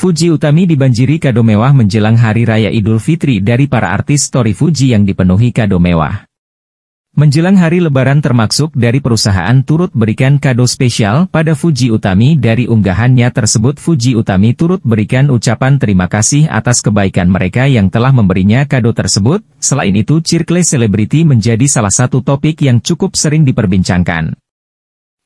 Fuji Utami dibanjiri kado mewah menjelang Hari Raya Idul Fitri dari para artis story Fuji yang dipenuhi kado mewah. Menjelang hari lebaran termasuk dari perusahaan turut berikan kado spesial pada Fuji Utami dari unggahannya tersebut Fuji Utami turut berikan ucapan terima kasih atas kebaikan mereka yang telah memberinya kado tersebut, selain itu Circle Selebriti menjadi salah satu topik yang cukup sering diperbincangkan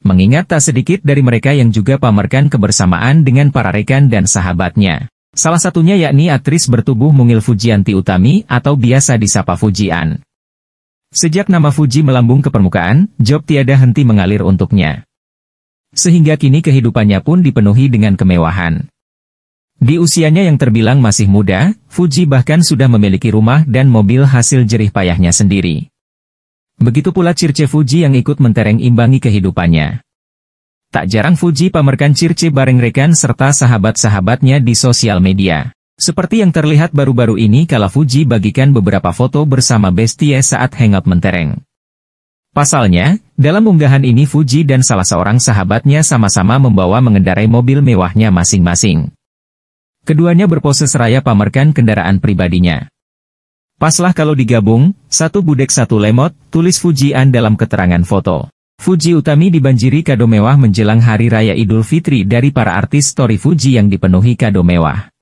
mengingat tak sedikit dari mereka yang juga pamerkan kebersamaan dengan para rekan dan sahabatnya. Salah satunya yakni aktris bertubuh mungil Fujianti Utami atau biasa disapa Fujian. Sejak nama Fuji melambung ke permukaan, job tiada henti mengalir untuknya. Sehingga kini kehidupannya pun dipenuhi dengan kemewahan. Di usianya yang terbilang masih muda, Fuji bahkan sudah memiliki rumah dan mobil hasil jerih payahnya sendiri. Begitu pula Circe Fuji yang ikut mentereng imbangi kehidupannya. Tak jarang Fuji pamerkan Circe bareng rekan serta sahabat-sahabatnya di sosial media. Seperti yang terlihat baru-baru ini kala Fuji bagikan beberapa foto bersama Bestie saat hangout mentereng. Pasalnya, dalam unggahan ini Fuji dan salah seorang sahabatnya sama-sama membawa mengendarai mobil mewahnya masing-masing. Keduanya berpose seraya pamerkan kendaraan pribadinya. Paslah kalau digabung, satu budek satu lemot, tulis Fuji An dalam keterangan foto. Fuji Utami dibanjiri kado mewah menjelang Hari Raya Idul Fitri dari para artis story Fuji yang dipenuhi kado mewah.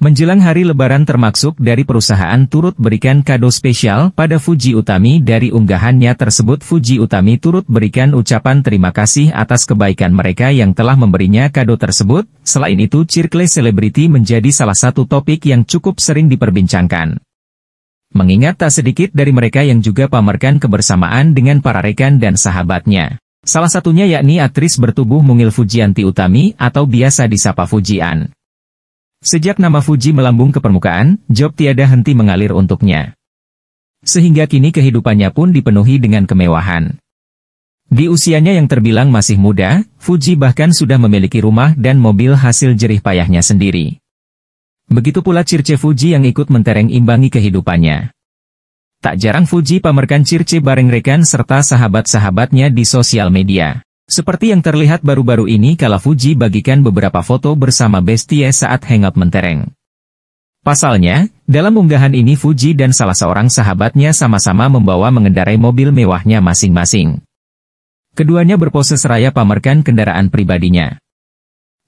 Menjelang hari lebaran termaksud dari perusahaan turut berikan kado spesial pada Fuji Utami dari unggahannya tersebut Fuji Utami turut berikan ucapan terima kasih atas kebaikan mereka yang telah memberinya kado tersebut, selain itu cirkle Selebriti menjadi salah satu topik yang cukup sering diperbincangkan mengingat tak sedikit dari mereka yang juga pamerkan kebersamaan dengan para rekan dan sahabatnya. Salah satunya yakni aktris bertubuh mungil Fujianti Utami atau biasa disapa Fujian. Sejak nama Fuji melambung ke permukaan, job tiada henti mengalir untuknya. Sehingga kini kehidupannya pun dipenuhi dengan kemewahan. Di usianya yang terbilang masih muda, Fuji bahkan sudah memiliki rumah dan mobil hasil jerih payahnya sendiri. Begitu pula Circe Fuji yang ikut mentereng imbangi kehidupannya. Tak jarang Fuji pamerkan Circe bareng rekan serta sahabat-sahabatnya di sosial media. Seperti yang terlihat baru-baru ini kala Fuji bagikan beberapa foto bersama Bestie saat hangout mentereng. Pasalnya, dalam unggahan ini Fuji dan salah seorang sahabatnya sama-sama membawa mengendarai mobil mewahnya masing-masing. Keduanya berpose seraya pamerkan kendaraan pribadinya.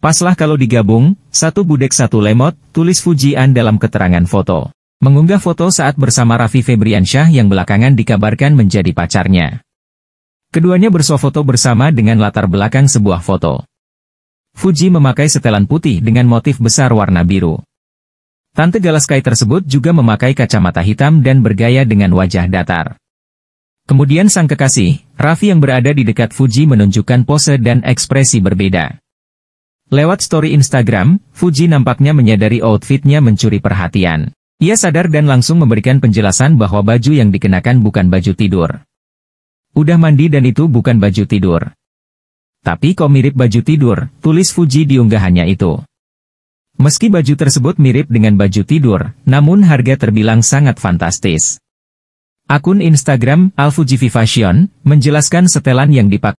Paslah kalau digabung, satu budek satu lemot, tulis Fujian dalam keterangan foto. Mengunggah foto saat bersama Raffi Febriansyah yang belakangan dikabarkan menjadi pacarnya. Keduanya foto bersama dengan latar belakang sebuah foto. Fuji memakai setelan putih dengan motif besar warna biru. Tante Galaskai tersebut juga memakai kacamata hitam dan bergaya dengan wajah datar. Kemudian sang kekasih, Raffi yang berada di dekat Fuji menunjukkan pose dan ekspresi berbeda. Lewat story Instagram, Fuji nampaknya menyadari outfitnya mencuri perhatian. Ia sadar dan langsung memberikan penjelasan bahwa baju yang dikenakan bukan baju tidur. Udah mandi dan itu bukan baju tidur. Tapi kok mirip baju tidur, tulis Fuji di unggahannya itu. Meski baju tersebut mirip dengan baju tidur, namun harga terbilang sangat fantastis. Akun Instagram Al menjelaskan setelan yang dipakai.